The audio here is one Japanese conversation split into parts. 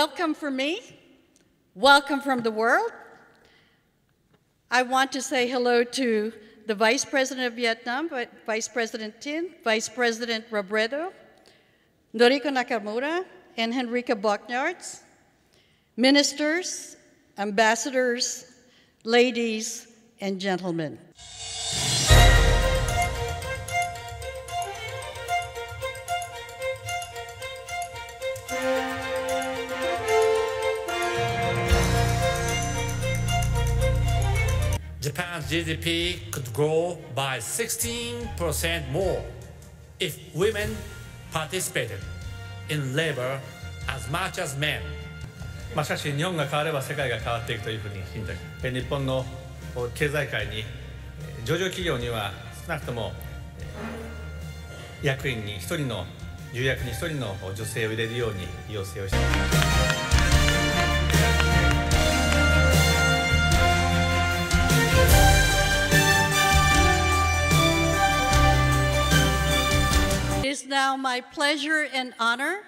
welcome from me, welcome from the world. I want to say hello to the Vice President of Vietnam, Vice President Tin, Vice President Robredo, Noriko Nakamura, and Henrika Bocknards, ministers, ambassadors, ladies, and gentlemen. j a p a s GDP could grow by 16% more if women participated in labor as much as men. まあ、しかし日本が変われば世界が変わっていくというふうに日本の経済界に上場企業には少なくとも役員に1人の重役に1人の女性を入れるように要請をしています。now my pleasure and honor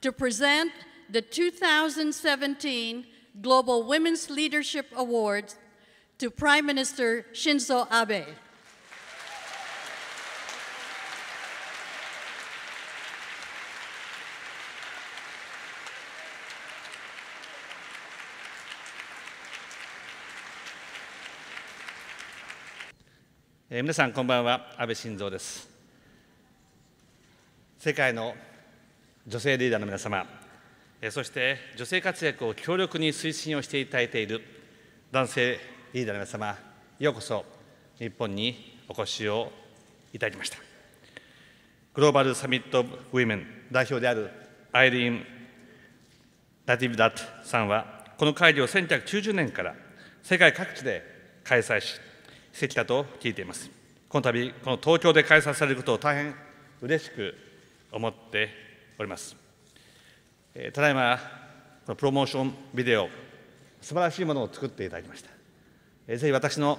to present the 2017 Global Women's Leadership Awards to Prime Minister Shinzo Abe. Hey, eh, 世界の女性リーダーの皆様、そして女性活躍を強力に推進をしていただいている男性リーダーの皆様、ようこそ日本にお越しをいただきました。グローバルサミット・ウィメン代表であるアイリーン・ダティブダットさんは、この会議を1990年から世界各地で開催し、してきたと聞いています。この度、この東京で開催されることを大変嬉しく思っております。ただいま、このプロモーションビデオ、素晴らしいものを作っていただきました。ぜひ私の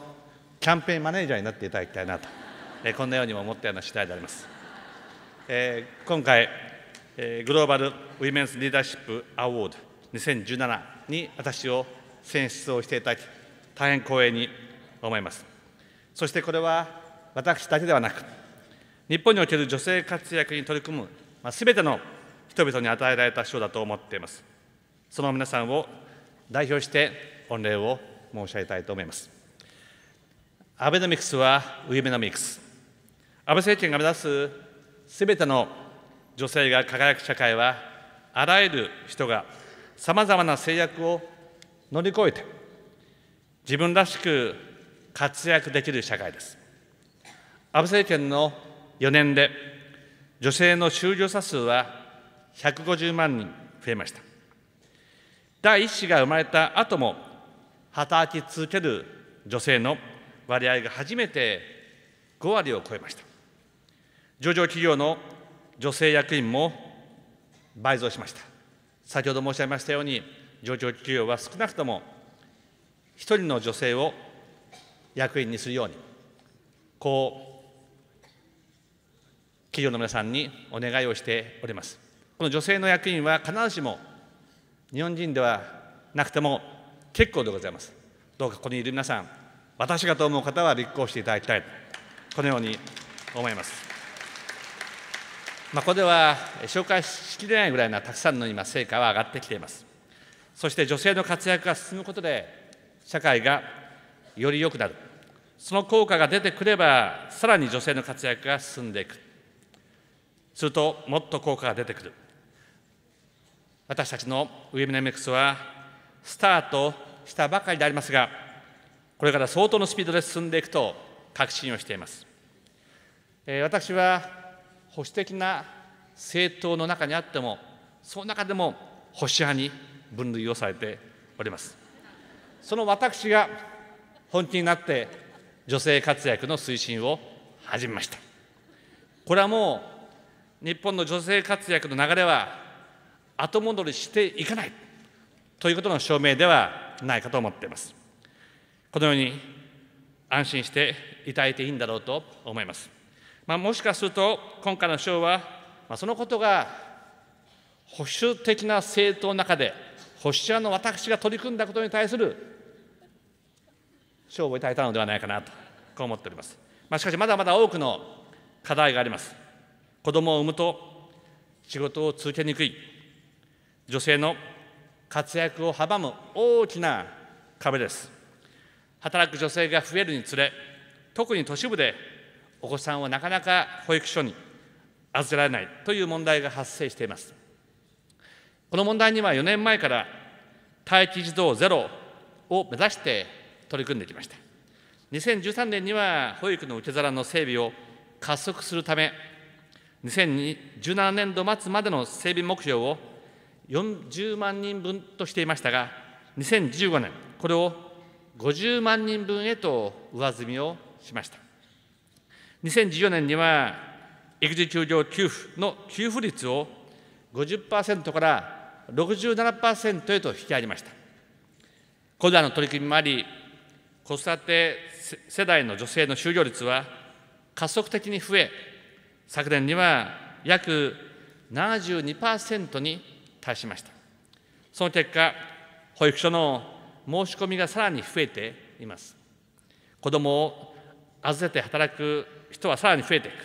キャンペーンマネージャーになっていただきたいなと、こんなようにも思ったような次第であります。今回、グローバル・ウィメンズ・リーダーシップ・アワード2017に私を選出をしていただき、大変光栄に思います。そしてこれは私だけではなく、日本における女性活躍に取り組む、まあ、全ての人々に与えられた賞だと思っています。その皆さんを代表して御礼を申し上げたいと思います。アベノミクスはウィメノミクス。安倍政権が目指すすべての女性が輝く社会は、あらゆる人がさまざまな制約を乗り越えて、自分らしく活躍できる社会です。安倍政権の4年で女性の就業者数は150万人増えました。第1子が生まれた後も働き続ける女性の割合が初めて5割を超えました。上場企業の女性役員も倍増しました。先ほど申し上げましたように、上場企業は少なくとも1人の女性を役員にするように、こう企業の皆さんにお願いをしておりますこの女性の役員は必ずしも日本人ではなくても結構でございますどうかここにいる皆さん私がと思う方は立候補していただきたいこのように思いますまあ、ここでは紹介しきれないぐらいなたくさんの今成果は上がってきていますそして女性の活躍が進むことで社会がより良くなるその効果が出てくればさらに女性の活躍が進んでいくするともっと効果が出てくる私たちの WebNMX はスタートしたばかりでありますがこれから相当のスピードで進んでいくと確信をしています、えー、私は保守的な政党の中にあってもその中でも保守派に分類をされておりますその私が本気になって女性活躍の推進を始めましたこれはもう日本の女性活躍の流れは後戻りしていかないということの証明ではないかと思っています。このように安心していただいていいんだろうと思います。まあ、もしかすると、今回の賞は、まあ、そのことが保守的な政党の中で、保守者の私が取り組んだことに対する賞をいただいたのではないかなと、こう思っております。まあ、しかし、まだまだ多くの課題があります。子供を産むと仕事を続けにくい女性の活躍を阻む大きな壁です働く女性が増えるにつれ特に都市部でお子さんをなかなか保育所に預けられないという問題が発生していますこの問題には4年前から待機児童ゼロを目指して取り組んできました2013年には保育の受け皿の整備を加速するため2017年度末までの整備目標を40万人分としていましたが、2015年、これを50万人分へと上積みをしました。2014年には、育児休業給付の給付率を50%から67%へと引き上げました。これらの取り組みもあり、子育て世代の女性の就業率は加速的に増え、昨年には約72%に達しました。その結果、保育所の申し込みがさらに増えています。子どもを預けて働く人はさらに増えていく。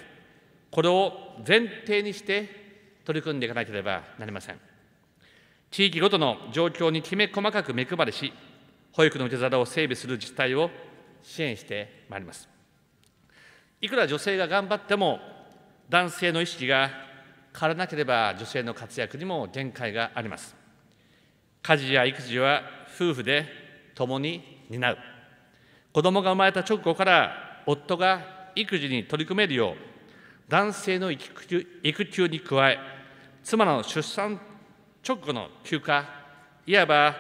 これを前提にして取り組んでいかなければなりません。地域ごとの状況にきめ細かく目配りし、保育の受け皿を整備する自治体を支援してまいります。いくら女性が頑張っても男性の意識が変わらなければ女性の活躍にも限界があります。家事や育児は夫婦で共に担う。子供が生まれた直後から夫が育児に取り組めるよう、男性の育休育休に加え、妻の出産直後の休暇、いわば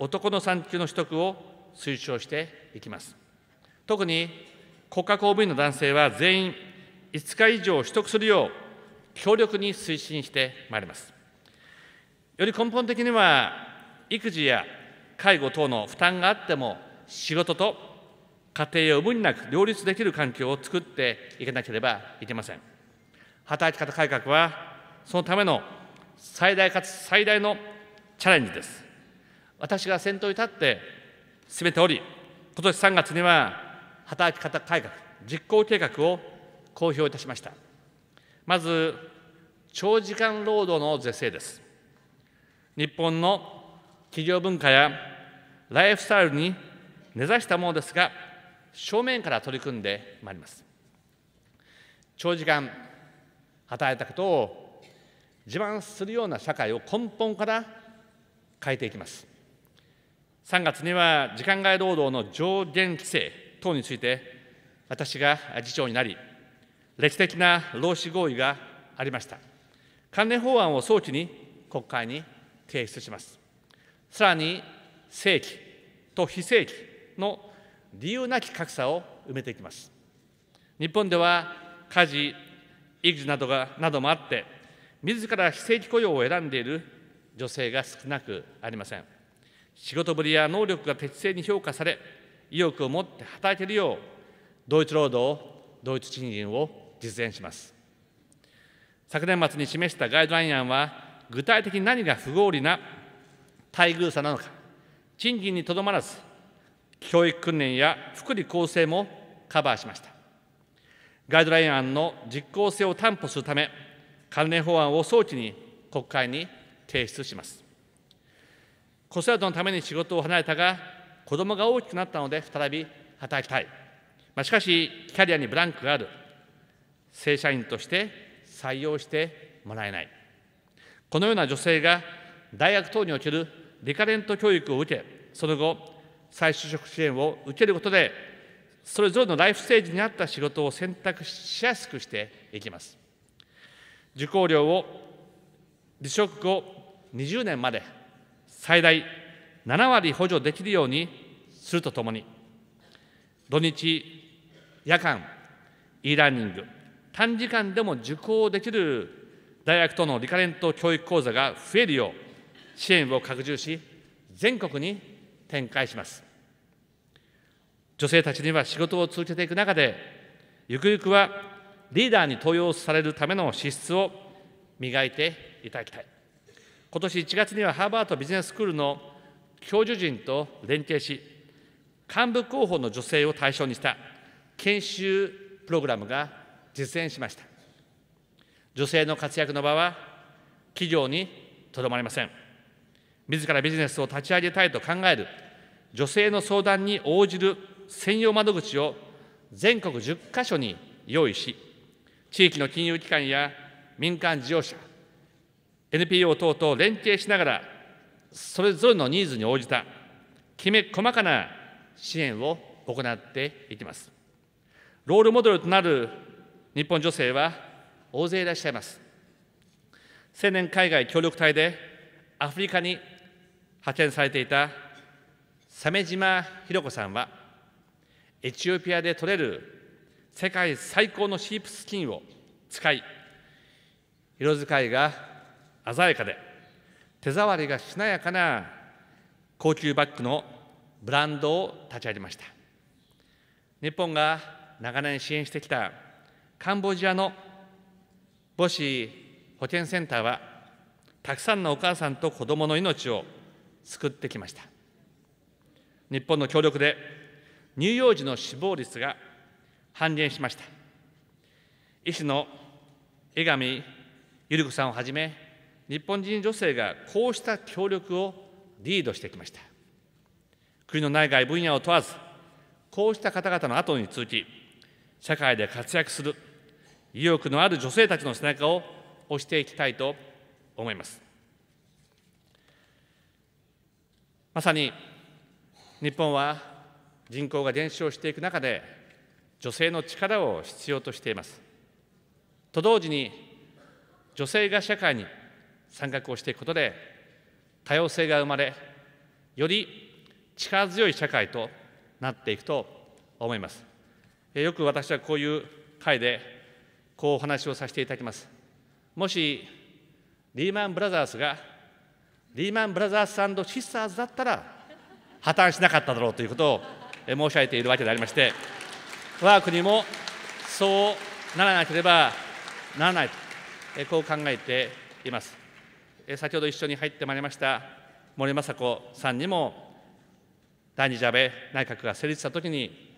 男の産休の取得を推奨していきます。特に国家公務員の男性は全員5日以上取得するよう、強力に推進してまいります。より根本的には、育児や介護等の負担があっても、仕事と家庭を無理なく両立できる環境を作っていかなければいけません。働き方改革は、そのための最大かつ最大のチャレンジです。私が先頭に立って進めており、今年3月には働き方改革実行計画を公表いたしましたまず長時間労働の是正です日本の企業文化やライフスタイルに根ざしたものですが正面から取り組んでまいります長時間働いたことを自慢するような社会を根本から変えていきます3月には時間外労働の上限規制等について私が次長になり歴史的な労使合意がありました。関連法案を早期に国会に提出します。さらに、正規と非正規の理由なき格差を埋めていきます。日本では家事、育児などがなどもあって、自ら非正規雇用を選んでいる女性が少なくありません。仕事ぶりや能力が適正に評価され、意欲を持って働けるよう、同一労働、同一賃金を実現します昨年末に示したガイドライン案は具体的に何が不合理な待遇差なのか賃金にとどまらず教育訓練や福利厚生もカバーしましたガイドライン案の実効性を担保するため関連法案を早期に国会に提出します子育てのために仕事を離れたが子どもが大きくなったので再び働きたい、まあ、しかしキャリアにブランクがある正社員として採用してもらえない。このような女性が大学等におけるリカレント教育を受け、その後、再就職支援を受けることで、それぞれのライフステージに合った仕事を選択しやすくしていきます。受講料を離職後20年まで最大7割補助できるようにするとともに、土日、夜間、e ラーニング、短時間でも受講できる大学とのリカレント教育講座が増えるよう支援を拡充し、全国に展開します。女性たちには仕事を続けていく中で、ゆくゆくはリーダーに登用されるための資質を磨いていただきたい。今年1月にはハーバードビジネススクールの教授陣と連携し、幹部候補の女性を対象にした研修プログラムが実践しました。女性の活躍の場は企業にとどまりません。自らビジネスを立ち上げたいと考える女性の相談に応じる専用窓口を全国10カ所に用意し、地域の金融機関や民間事業者、NPO 等と連携しながら、それぞれのニーズに応じたきめ細かな支援を行っていきます。ロールモデルとなる日本女性は大勢いらっしゃいます。青年海外協力隊でアフリカに派遣されていた鮫島博子さんは、エチオピアで取れる世界最高のシープスキンを使い、色使いが鮮やかで、手触りがしなやかな高級バッグのブランドを立ち上げました。日本が長年支援してきたカンボジアの母子保健センターは、たくさんのお母さんと子どもの命を救ってきました。日本の協力で、乳幼児の死亡率が半減しました。医師の江上百合子さんをはじめ、日本人女性がこうした協力をリードしてきました。国の内外分野を問わず、こうした方々の後に続き、社会で活躍する意欲のある女性たちの背中を押していきたいと思いますまさに日本は人口が減少していく中で女性の力を必要としていますと同時に女性が社会に参画をしていくことで多様性が生まれより力強い社会となっていくと思いますよく私はこういう会でこうお話をさせていただきます。もし、リーマン・ブラザースが、リーマン・ブラザースシスターズだったら、破綻しなかっただろうということを申し上げているわけでありまして、我が国もそうならなければならないと、こう考えています。先ほど一緒に入ってまいりました森雅子さんにも、第2次安倍内閣が成立したときに、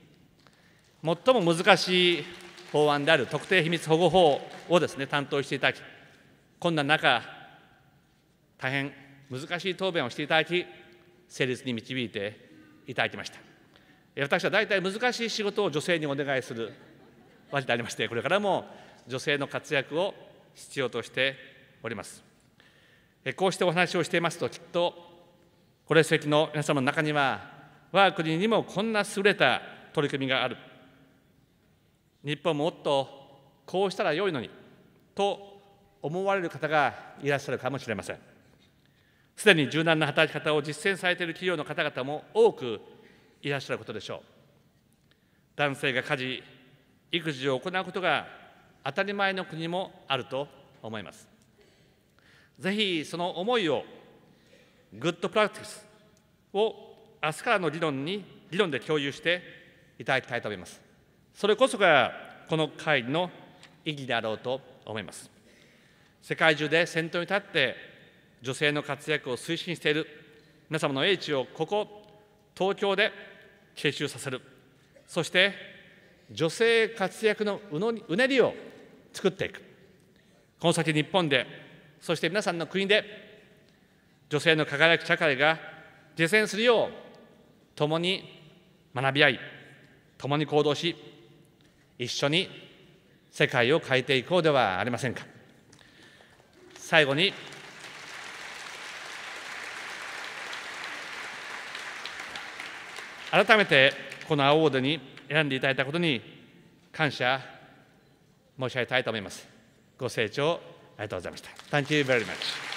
最も難しい法案である特定秘密保護法をですね、担当していただき、困難な中、大変難しい答弁をしていただき、成立に導いていただきました。私は大体難しい仕事を女性にお願いするわけでありまして、これからも女性の活躍を必要としております。こうしてお話をしていますと、きっと、これ席の皆様の中には、我が国にもこんな優れた取り組みがある。日本もっとこうしたらよいのにと思われる方がいらっしゃるかもしれませんすでに柔軟な働き方を実践されている企業の方々も多くいらっしゃることでしょう男性が家事育児を行うことが当たり前の国もあると思いますぜひその思いをグッドプラクティスを明日からの理論に理論で共有していただきたいと思いますそれこそがこの会の意義であろうと思います。世界中で先頭に立って女性の活躍を推進している皆様の英知をここ東京で結集させるそして女性活躍のうねりを作っていくこの先日本でそして皆さんの国で女性の輝く社会が実践するよう共に学び合い共に行動し一緒に世界を変えていこうではありませんか。最後に、改めてこのアードに選んでいただいたことに感謝申し上げたいと思います。ご清聴ありがとうございました。Thank you very much.